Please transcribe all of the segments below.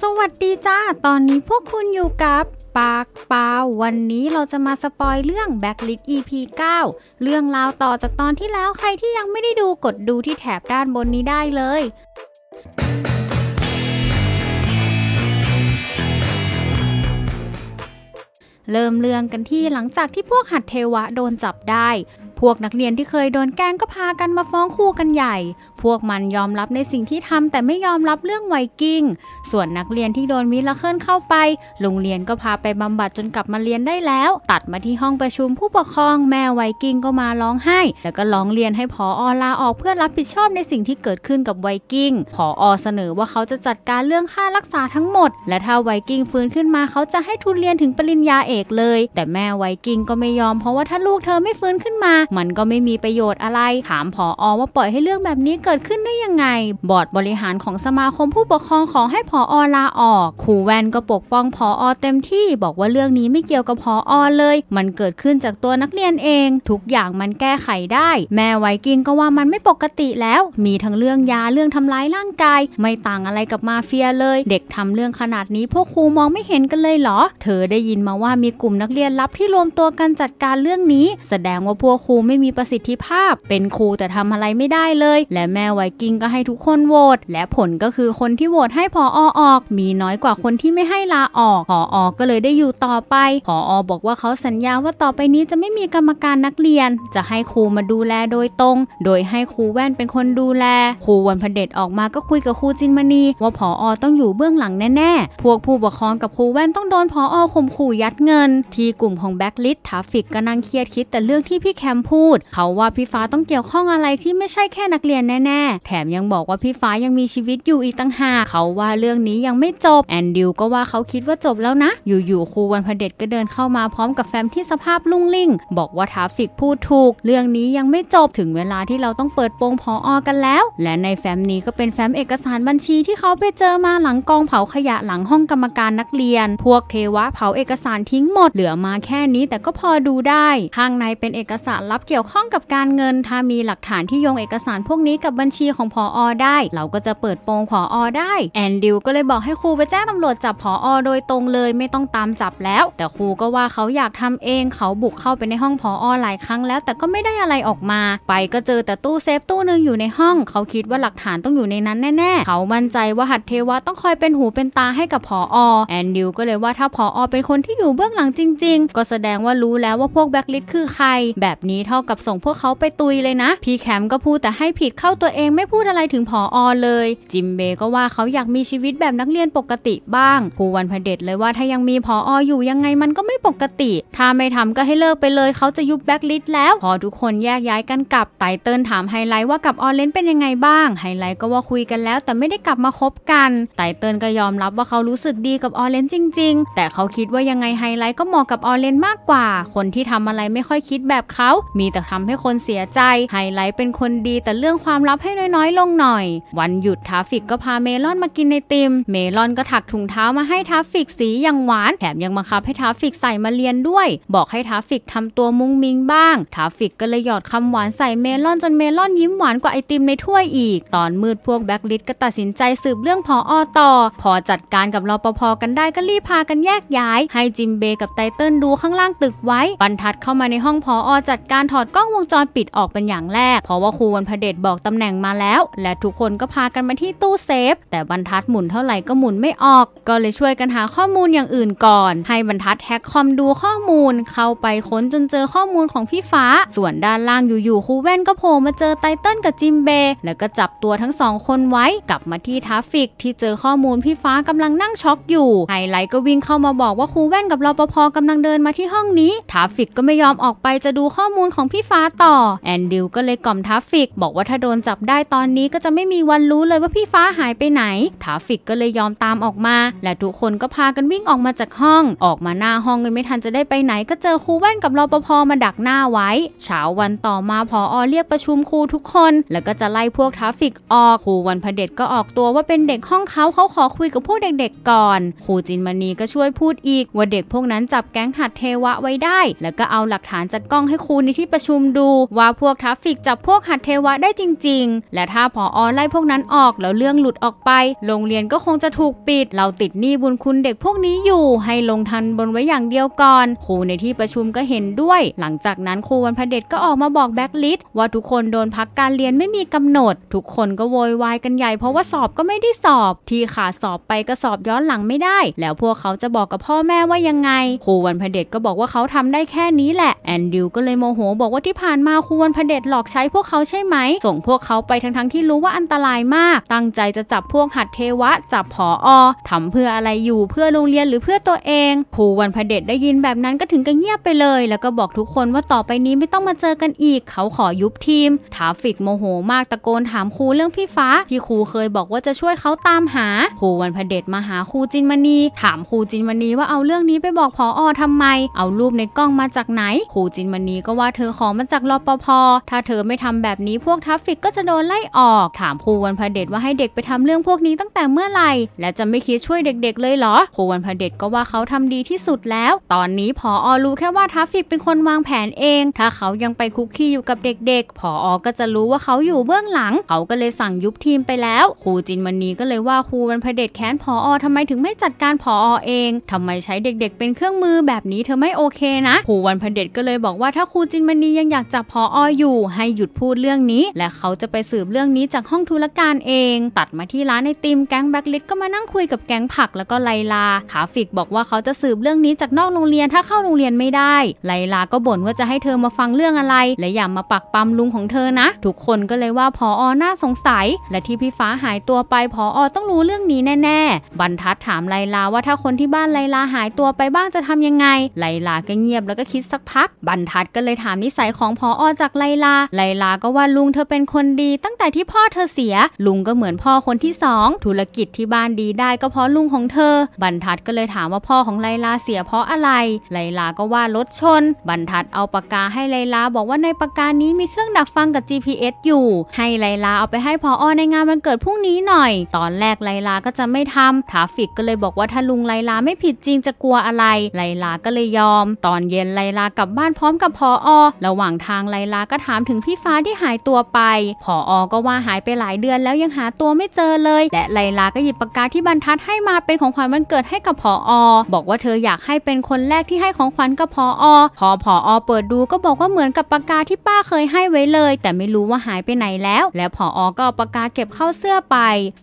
สวัสดีจ้า ตอนนี้พวกคุณอยู่กับปากเปา วันนี้เราจะมาสปอยเรื่อง b a c k l i t EP 9 เรื่องราวต่อจากตอนที่แล้ว ใครที่ยังไม่ได้ดูกดดูที่แถบด้านบนนี้ได้เลยเริ่มเรื่องกันที่หลังจากที่พวกหัดเทวะโดนจับได้ พวกนักเรียนที่เคยโดนแกล้งก็พากันมาฟ้องครูกันใหญ่ พวกมันยอมรับในสิ่งที่ทำแต่ไม่ยอมรับเรื่องไวกิ้ง ส่วนนักเรียนที่โดนมิลเคิลเข้าไปโรงเรียนก็พาไปบำบัดจนกลับมาเรียนได้แล้ว ตัดมาที่ห้องประชุมผู้ปกครองแม่ไวกิ้งก็มาร้องไห้ แล้วก็ร้องเรียนให้พออลาออกเพื่อรับผิดชอบในสิ่งที่เกิดขึ้นกับไวกิ้งพออเสนอว่าเขาจะจัดการเรื่องค่ารักษาทั้งหมด และถ้าไวกิ้งฟื้นขึ้นมาเขาจะให้ทุนเรียนถึงปริญญาเอกกเลย แต่แม่ไวกิ้งก็ไม่ยอม เพราะว่าถ้าลูกเธอไม่ฟื้นขึ้นมา มันก็ไม่มีประโยชน์อะไร ถามผออว่าปล่อยให้เรื่องแบบนี้เกิดขึ้นได้ยังไง บอร์ดบริหารของสมาคมผู้ปกครองขอให้ผออลาออก ครูแวนก็ปกป้องผออเต็มที่บอกว่าเรื่องนี้ไม่เกี่ยวกับผออเลย มันเกิดขึ้นจากตัวนักเรียนเองทุกอย่างมันแก้ไขได้ แม่ไวกิ้งก็ว่ามันไม่ปกติแล้ว มีทั้งเรื่องยาเรื่องทำร้ายร่างกาย ไม่ต่างอะไรกับมาเฟียเลย เด็กทำเรื่องขนาดนี้พวกครูมองไม่เห็นกันเลยเหรอ เธอได้ยินมาว่ามีกลุ่มนักเรียนลับที่รวมตัวกันจัดการเรื่องนี้ แสดงว่าพวกครูไม่มีประสิทธิภาพ เป็นครูแต่ทำอะไรไม่ได้เลย และแม่ไวกิ้งก็ให้ทุกคนโหวตและผลก็คือคนที่โหวตให้พออออก มีน้อยกว่าคนที่ไม่ให้ลาออกพอออกก็เลยได้อยู่ต่อไปพออบอกว่าเขาสัญญาว่าต่อไปนี้จะไม่มีกรรมการนักเรียน จะให้ครูมาดูแลโดยตรง โดยให้ครูแว่นเป็นคนดูแลครูวันพเดชออกมาก็คุยกับครูจินมณีว่าพออต้องอยู่เบื้องหลังแน่ๆพวกผู้ปกครองกับครูแว่นต้องโดนพออข่มขู่ยัดเงินินที่กลุ่มของแบ็กลิสทาฟิกก็นั่งเครียดคิดแต่เรื่องที่พี่แคมพูด เขาว่าพี่ฟ้าต้องเกี่ยวข้องอะไรที่ไม่ใช่แค่นักเรียนแน่ๆแถมยังบอกว่าพี่ฟ้ายังมีชีวิตอยู่อีกตั้งหากเขาว่าเรื่องนี้ยังไม่จบแอนดิวก็ว่าเขาคิดว่าจบแล้วนะ อยู่ๆครูวันพเด็จก็เดินเข้ามาพร้อมกับแฟมที่สภาพลุ่งลิ่ง บอกว่าทาฟิกพูดถูก เรื่องนี้ยังไม่จบถึงเวลาที่เราต้องเปิดโปงพออกันแล้ว และในแฟมนี้ก็เป็นแฟมเอกสารบัญชีที่เขาไปเจอมาหลังกองเผาขยะหลังห้องกรรมการนักเรียน พวกเทวะเผาเอกสารทิ้งหมดเหลือมาแค่นี้แต่ก็พอดูได้ ข้างในเป็นเอกสารรับเกี่ยวข้องกับการเงิน ถ้ามีหลักฐานที่โยงเอกสารพวกนี้กับบัญชีของพออได้ เราก็จะเปิดโปงพออได้แอนดิวก็เลยบอกให้ครูไปแจ้งตำรวจจับพออโดยตรงเลยไม่ต้องตามจับแล้ว แต่ครูก็ว่าเขาอยากทำเองเขาบุกเข้าไปในห้องพออหลายครั้งแล้ว แต่ก็ไม่ได้อะไรออกมา ไปก็เจอแต่ตู้เซฟตู้หนึ่งอยู่ในห้องเขาคิดว่าหลักฐานต้องอยู่ในนั้นแน่ ๆ เขามั่นใจว่าหัตเทวะต้องคอยเป็นหูเป็นตาให้กับพออแอนดิวก็เลยว่าถ้าพออเป็นคนที่อยู่เบื้ององหลังจริง ๆ ก็แสดงว่ารู้แล้วว่าพวกแบ็คลิสคือใคร แบบนี้เท่ากับส่งพวกเขาไปตุยเลยนะ พี่แคมก็พูดแต่ให้ผิดเข้าตัวเองไม่พูดอะไรถึงผออเลย จิมเบก็ว่าเขาอยากมีชีวิตแบบนักเรียนปกติบ้างครูวันพเด็จเลยว่าถ้ายังมีผอออยู่ยังไงมันก็ไม่ปกติถ้าไม่ทำก็ให้เลิกไปเลยเขาจะยุบแบ็คลิสแล้วพอทุกคนแยกย้ายกันกลับไตเติลถามไฮไลท์ว่ากับออเลนเป็นยังไงบ้างไฮไลท์ก็ว่าคุยกันแล้วแต่ไม่ได้กลับมาคบกันไตเติลก็ยอมรับว่าเขารู้สึกดีกับออเลนจริงๆ แต่เขาคิดว่ายังไงไฮไลท์ก็เหมาะกับออเรนมากกว่า คนที่ทำอะไรไม่ค่อยคิดแบบเขา มีแต่ทำให้คนเสียใจไฮไลท์เป็นคนดีแต่เรื่องความลับให้น้อย ๆ ลงหน่อย วันหยุดทาฟิกก็พาเมลอนมากินในติม เมลอนก็ถักถุงเท้ามาให้ทาฟิกสีอย่างหวาน แถมยังบังคับ ให้ทาฟิกใส่มาเรียนด้วย บอกให้ทาฟิกทำตัวมุ้งมิงบ้างทาฟิกก็เลยหยอดคำหวานใส่เมลอนจนเมลอนยิ้มหวานกว่าไอติมในถ้วยอีก ตอนมืดพวกแบ็กลิทก็ตัดสินใจสืบเรื่องพออต่อ พอจัดการกับรอปภกันได้ก็รีบพากันแยกย้าย ให้จิมเบกับไตเติ้ลดูข้างล่างตึกไว้บรรทัดเข้ามาในห้องพออจัดการถอดกล้องวงจรปิดออกเป็นอย่างแรก เพราะว่าครูวันพเดชบอกตำแหน่งมาแล้ว และทุกคนก็พากันมาที่ตู้เซฟ แต่บรรทัดหมุนเท่าไหร่ก็หมุนไม่ออก ก็เลยช่วยกันหาข้อมูลอย่างอื่นก่อน ให้บรรทัดแฮกคอมดูข้อมูล เข้าไปค้นจนเจอข้อมูลของพี่ฟ้า ส่วนด้านล่างอยู่ๆครูแว่นก็โผล่มาเจอไตเติ้ลกับจิมเบแล้วก็จับตัวทั้งสองคนไว้กลับมาที่ทาฟิก ที่เจอข้อมูลพี่ฟ้ากำลังนั่งช็อกอยู่ ไฮไลท์ก็วิ่งเข้ามาบอกว่าครูแว่นกับรปปภกำลังเดินมาที่ห้องนี้ทาฟิกก็ไม่ยอมออกไปจะดูข้อมูลของพี่ฟ้าต่อแอนดิวก็เลยกล่อมทาฟิกบอกว่าถ้าโดนจับได้ตอนนี้ก็จะไม่มีวันรู้เลยว่าพี่ฟ้าหายไปไหนทาฟิกก็เลยยอมตามออกมาและทุกคนก็พากันวิ่งออกมาจากห้อง ออกมาหน้าห้องเลยไม่ทันจะได้ไปไหน ก็เจอครูแว่นกับรปภมาดักหน้าไว้เช้าวันต่อมาพออเรียกประชุมครูทุกคน แล้วก็จะไล่พวกทาฟิกออกครูวันพเด็จก็ออกตัวว่าเป็นเด็กห้องเขาเขาขอคุยกับพวกเด็กๆก่อนครูจินมณีก็ช่วยพูดอีกว่าเด็กพวกนั้นจับแก๊งหัดเทวะไว้ได้ แล้วก็เอาหลักฐานจากกล้องให้ครูในที่ประชุมดูว่าพวกทัฟฟิกจับพวกหัดเทวะได้จริง ๆ และถ้าผออไล่พวกนั้นออกแล้วเรื่องหลุดออกไป โรงเรียนก็คงจะถูกปิด เราติดหนี้บุญคุณเด็กพวกนี้อยู่ ให้ลงทันบนไว้อย่างเดียวก่อน ครูในที่ประชุมก็เห็นด้วย หลังจากนั้นครูวันพเดชก็ออกมาบอกแบ็กลิสว่าทุกคนโดนพักการเรียนไม่มีกำหนด ทุกคนก็โวยวายกันใหญ่เพราะว่าสอบก็ไม่ได้สอบ ที่ขาดสอบไปก็สอบย้อนหลังไม่ได้ แล้วพวกเขาจะบอกกับพ่อแม่ว่ายังไงครูวันพเดชก็บอกว่าเขาทำได้แค่นี้แหละแอนดิวก็เลยโมโหบอกว่าที่ผ่านมาครูวันพเดชหลอกใช้พวกเขาใช่ไหม ส่งพวกเขาไปทั้งทั้งที่รู้ว่าอันตรายมาก ตั้งใจจะจับพวกหัดเทวะจับผออทำเพื่ออะไรอยู่เพื่อโรงเรียนหรือเพื่อตัวเอง ครูวันพเดชได้ยินแบบนั้นก็ถึงกับเงียบไปเลย แล้วก็บอกทุกคนว่าต่อไปนี้ไม่ต้องมาเจอกันอีก เขาขอยุบทีมทาฟิกโมโห มากตะโกนถามครูเรื่องพี่ฟ้าที่ครูเคยบอกว่าจะช่วยเขาตามหา ครูวันพเดชมาหาครูจินมณีถามครูจินมณีว่าเอาเรื่องนี้ไปบอกอกพออทำไม เอารูปในกล้องมาจากไหนครูจินมณีก็ว่าเธอขอมาจากรปภถ้าเธอไม่ทำแบบนี้พวกทัฟฟิกก็จะโดนไล่ออก ถามครูวันพเดชว่าให้เด็กไปทำเรื่องพวกนี้ตั้งแต่เมื่อไหร่และจะไม่คิดช่วยเด็ก ๆ เลยเหรอครูวันพเดชก็ว่าเขาทำดีที่สุดแล้ว ตอนนี้พออรู้แค่ว่าทัฟฟิกเป็นคนวางแผนเองถ้า เขายังไปคุกคีอยู่กับเด็กๆพออก็จะรู้ว่าเขาอยู่เบื้องหลังเขาก็เลยสั่งยุบทีมไปแล้วครูจินมณีก็เลยว่าครูวันพเดชแค้นพออทำไมถึงไม่จัดการพออเอง ทำไมใช้เด็ก ๆ เป็นเครื่องมือแบบนี้เธอไม่โอเคนะครูวันพเด็จก็เลยบอกว่าถ้าครูจินมณียังอยากจับพอออยู่ ให้หยุดพูดเรื่องนี้ และเขาจะไปสืบเรื่องนี้จากห้องธุรการเอง ตัดมาที่ร้านไอติมแก๊งแบ็กลิสก็มานั่งคุยกับแก๊งผักแล้วก็ไลลาคาฟิกบอกว่าเขาจะสืบเรื่องนี้จากนอกโรงเรียนถ้าเข้าโรงเรียนไม่ได้ไลลา ก็บ่นว่าจะให้เธอมาฟังเรื่องอะไร และอย่ามาปักปั๊มลุงของเธอนะทุกคนก็เลยว่าพอออน่าสงสัยและที่พี่ฟ้าหายตัวไปพออต้องรู้เรื่องนี้แน่ๆบรรทัดถามไลลาว่าถ้าคนที่บ้านไลลาหายตัวไปบ้านบ้างจะทำยังไงไลลาก็เงียบแล้วก็คิดสักพัก บรรทัดก็เลยถามนิสัยของพออจากไลลาไลลา ก็ว่าลุงเธอเป็นคนดี ตั้งแต่ที่พ่อเธอเสีย ลุงก็เหมือนพ่อคนที่ 2 ธุรกิจที่บ้านดีได้ก็เพราะลุงของเธอ บรรทัดก็เลยถามว่าพ่อของไลลาเสียเพราะอะไรไลลา ก็ว่ารถชน บรรทัดเอาปากกาให้ไลลาบอกว่าในปากกานี้มีเครื่องดักฟังกับ GPS อยู่ ให้ไลลาเอาไปให้พออในงานวันเกิดพรุ่งนี้หน่อย ตอนแรกไลลา ก็จะไม่ทำทาฟิกก็เลยบอกว่าถ้าลุงไลลาไม่ผิดจริงจะกลัวอะไรไลลาก็เลยยอม ตอนเย็นไลลากลับบ้านพร้อมกับพออระหว่างทางไลลาก็ถามถึงพี่ฟ้าที่หายตัวไป พออก็ว่าหายไปหลายเดือนแล้วยังหาตัวไม่เจอเลย และไลลาก็หยิบปากกาที่บรรทัดให้มาเป็นของขวัญวันเกิดให้กับพออบอกว่าเธออยากให้เป็นคนแรกที่ให้ของขวัญกับพออพอพออเปิดดูก็บอกว่าเหมือนกับปากกาที่ป้าเคยให้ไว้เลย แต่ไม่รู้ว่าหายไปไหนแล้ว แล้วพออก็เอาปากกาเก็บเข้าเสื้อไป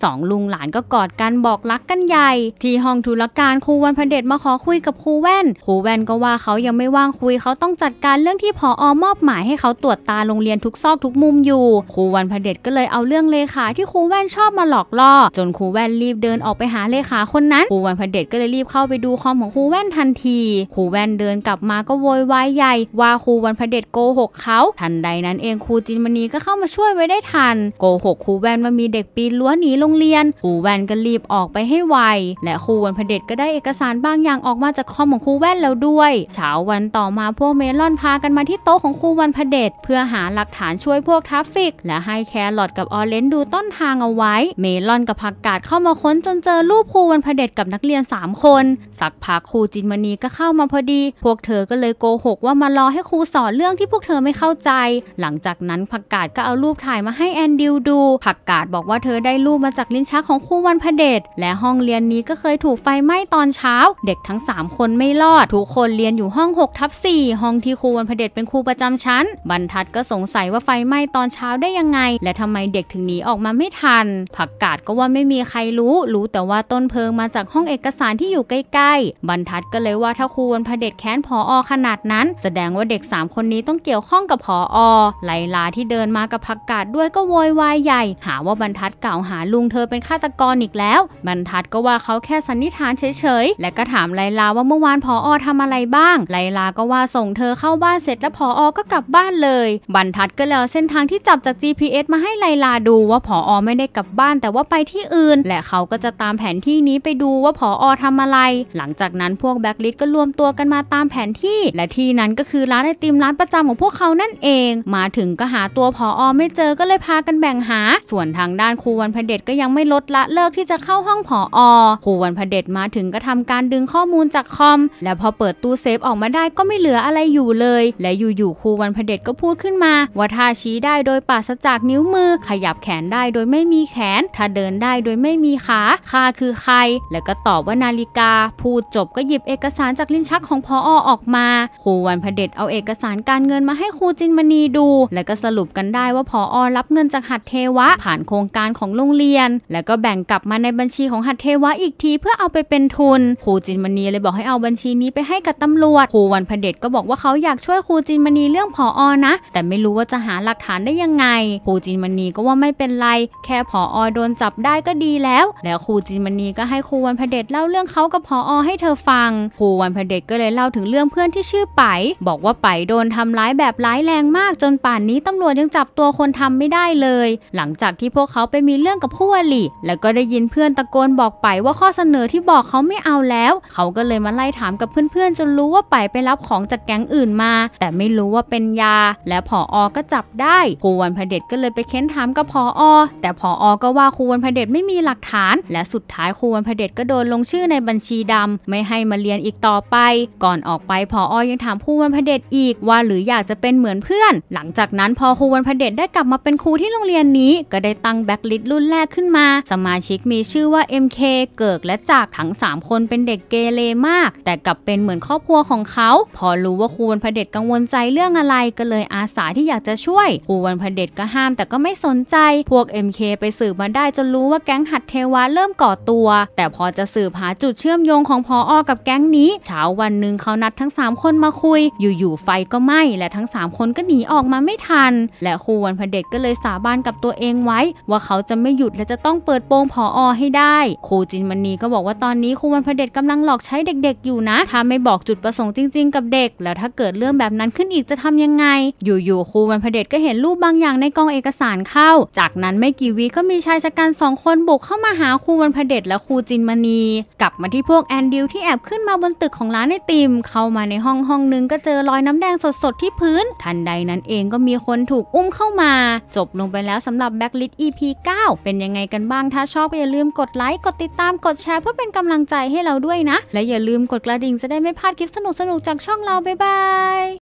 สองลุงหลานก็กอดกันบอกรักกันใหญ่ ที่ห้องธุรการครูวันพเดชมาขอคุยกับครูแว่น ครูแว่นก็ว่าเขายังไม่ว่างคุยเขาต้องจัดการเรื่องที่พออมอบหมายให้เขาตรวจตาโรงเรียนทุกซอกทุกมุมอยู่ ครูวันพเด็จก็เลยเอาเรื่องเลขาที่ครูแว่นชอบมาหลอกล่อจนครูแว่นรีบเดินออกไปหาเลขาคนนั้น ครูวันพเด็จก็เลยรีบเข้าไปดูคอมของครูแว่นทันทีครูแว่นเดินกลับมาก็โวยวายใหญ่ว่าครูวันพเด็จโกหกเขาทันใดนั้นเองครูจินมณีก็เข้ามาช่วยไว้ได้ทันโกหกครูแว่นว่ามีเด็กปีนล้วหนีโรงเรียน ครูแว่นก็รีบออกไปให้ไวและครูวันพเด็จก็ได้เอกสารบางอย่างออกมาจาก้อมของครูแว่นแล้วด้วยเช้าวันต่อมาพวกเมลอนพากันมาที่โต๊ะของครูวันพเดชเพื่อหาหลักฐานช่วยพวกทัฟฟิก และให้แครอทกับออเรนดูต้นทางเอาไว้ เมลอนกับผักกาดเข้ามาค้นจนเจอรูปครูวันพเดชกับนักเรียน 3 คน สักพักครูจินมณีก็เข้ามาพอดีพวกเธอก็เลยโกหกว่ามารอให้ครูสอนเรื่องที่พวกเธอไม่เข้าใจ หลังจากนั้นผักกาดก็เอารูปถ่ายมาให้แอนดิวดูผักกาดบอกว่าเธอได้รูปมาจากลิ้นชักของครูวันพเดชและห้องเรียนนี้ก็เคยถูกไฟไหม้ตอนเช้าเด็กทั้ง3คนไม่รอดทุกคนเรียนอยู่ห้อง6ทับ4ห้องที่ครูวันเผด็จเป็นครูประจำชั้น บรรทัดก็สงสัยว่าไฟไหม้ตอนเช้าได้ยังไง และทำไมเด็กถึงหนีออกมาไม่ทันผักกาดก็ว่าไม่มีใครรู้ รู้แต่ว่าต้นเพลิงมาจากห้องเอกสารที่อยู่ใกล้ ๆ บรรทัดก็เลยว่าถ้าครูวันเผด็จแค้นพออขนาดนั้น แสดงว่าเด็ก 3 คนนี้ต้องเกี่ยวข้องกับพออไลลาที่เดินมากับผักกาดด้วยก็โวยวายใหญ่หาว่าบรรทัดกล่าวหาลุงเธอเป็นฆาตกรอีกแล้ว บรรทัดก็ว่าเขาแค่สันนิษฐานเฉยๆและก็ถามไลลาว่าเมื่อวานพออทำอะไรบ้างไลลาก็ว่าส่งเธอเข้าบ้านเสร็จแล้วพออก็กลับบ้านเลย บรรทัดก็เลยเส้นทางที่จับจาก GPS มาให้ไลลาดูว่าพออไม่ได้กลับบ้าน แต่ว่าไปที่อื่นและเขาก็จะตามแผนที่นี้ไปดูว่าพออทำอะไร หลังจากนั้นพวกแบ็กลิสก็รวมตัวกันมาตามแผนที่และที่นั้นก็คือร้านไอติมร้านประจำของพวกเขานั่นเอง มาถึงก็หาตัวพออไม่เจอก็เลยพากันแบ่งหา ส่วนทางด้านครูวันพเดชก็ยังไม่ลดละเลิกที่จะเข้าห้องพออครูวันพเดชมาถึงก็ทำการดึงข้อมูลจากคอมและพอเปิดตู้เซฟออกมาได้ก็ไม่เหลืออะไรอยู่เลย และอยู่ๆครูวันพเด็จก็พูดขึ้นมา ว่าถ้าชี้ได้โดยปราศจากนิ้วมือ ขยับแขนได้โดยไม่มีแขน ถ้าเดินได้โดยไม่มีขา ขาคือใคร แล้วก็ตอบว่านาฬิกา พูดจบก็หยิบเอกสารจากลิ้นชักของพออออกมา ครูวันพเด็จเอาเอกสารการเงินมาให้ครูจินมณีดู แล้วก็สรุปกันได้ว่าพออรับเงินจากหัดเทวะ ผ่านโครงการของโรงเรียน แล้วก็แบ่งกลับมาในบัญชีของหัดเทวะอีกทีเพื่อเอาไปเป็นทุน ครูจินมณีเลยบอกให้เอาบัญชีนี้ไปให้กับตำรวจครูวันพเดชก็บอกว่าเขาอยากช่วยครูจินมณีเรื่องผออนะ แต่ไม่รู้ว่าจะหาหลักฐานได้ยังไงครูจินมณีก็ว่าไม่เป็นไร แค่ผออโดนจับได้ก็ดีแล้วแล้วครูจินมณีก็ให้ครูวันพเดชเล่าเรื่องเขากับผออให้เธอฟังครูวันพเดชก็เลยเล่าถึงเรื่องเพื่อนที่ชื่อไปบอกว่าไปโดนทำร้ายแบบร้ายแรงมากจนป่านนี้ตำรวจยังจับตัวคนทำไม่ได้เลย หลังจากที่พวกเขาไปมีเรื่องกับคู่อริแล้วก็ได้ยินเพื่อนตะโกนบอกไปว่าข้อเสนอที่บอกเขาไม่เอาแล้วเขาก็เลยาไล่ถามกับเพื่อนๆจนรู้ว่าไปไปรับของจากแก๊งอื่นมาแต่ไม่รู้ว่าเป็นยา และผออก็จับได้ครูวันพเด็จก็เลยไปเค้นถามกับผออแต่ผออก็ว่าครูวันพเด็จไม่มีหลักฐาน และสุดท้ายครูวันพเด็จก็โดนลงชื่อในบัญชีดำ ไม่ให้มาเรียนอีกต่อไป ก่อนออกไปผออยังถามครูวันพเด็จอีกว่า หรืออยากจะเป็นเหมือนเพื่อน หลังจากนั้นพอครูวันพเด็จได้กลับมาเป็นครูที่โรงเรียนนี้ ก็ได้ตั้งแบ็กลิสต์รุ่นแรกขึ้นมา สมาชิกมีชื่อว่า MK เกิกและจากทั้ง3คนเป็นเด็กเกเรมากากแต่กลับเป็นเหมือนครอบครัวของเขา พอรู้ว่าครูวันพเดชกังวลใจเรื่องอะไรก็เลยอาสาที่อยากจะช่วยครูวันพเดชก็ห้ามแต่ก็ไม่สนใจ พวก MK ไปสืบมาได้จนรู้ว่าแก๊งหัดเทวะเริ่มก่อตัว แต่พอจะสืบหาจุดเชื่อมโยงของพออกับแก๊งนี้เช้าวันหนึ่งเขานัดทั้ง3คนมาคุยอยู่ๆไฟก็ไหม้และทั้ง 3 คนก็หนีออกมาไม่ทันและครูวันพเดชก็เลยสาบานกับตัวเองไว้ ว่าเขาจะไม่หยุดและจะต้องเปิดโปงพออให้ได้ครูจินมณีก็บอกว่าตอนนี้ครูวันพเดชกำลังหลอกใช้เด็กด็กอยู่นะถ้าไม่บอกจุดประสงค์จริงๆ กับเด็กแล้วถ้าเกิดเรื่องแบบนั้นขึ้นอีกจะทำยังไง อยู่ๆครูวันพเดชก็เห็นรูปบางอย่างในกองเอกสารเข้า จากนั้นไม่กี่วีก็มีชายชะกันสองคนบุกเข้ามาหาครูวันพเดชและครูจินมณีกลับมาที่พวกแอนดิวที่แอบขึ้นมาบนตึกของร้านไอติมเข้ามาในห้องห้องนึงก็เจอรอยน้ำแดงสดๆที่พื้นทันใดนั้นเองก็มีคนถูกอุ้มเข้ามา จบลงไปแล้วสำหรับแบ็กลิส EP 9เป็นยังไงกันบ้างถ้าชอบอย่าลืมกดไลค์กดติด ตามกดแชร์เพื่อเป็นกำลังใจให้เราด้วยนะ และอย่าลืมมกดกระดิ่ง จะได้ไม่พลาดคลิปสนุกๆ จากช่องเรา บ๊ายบาย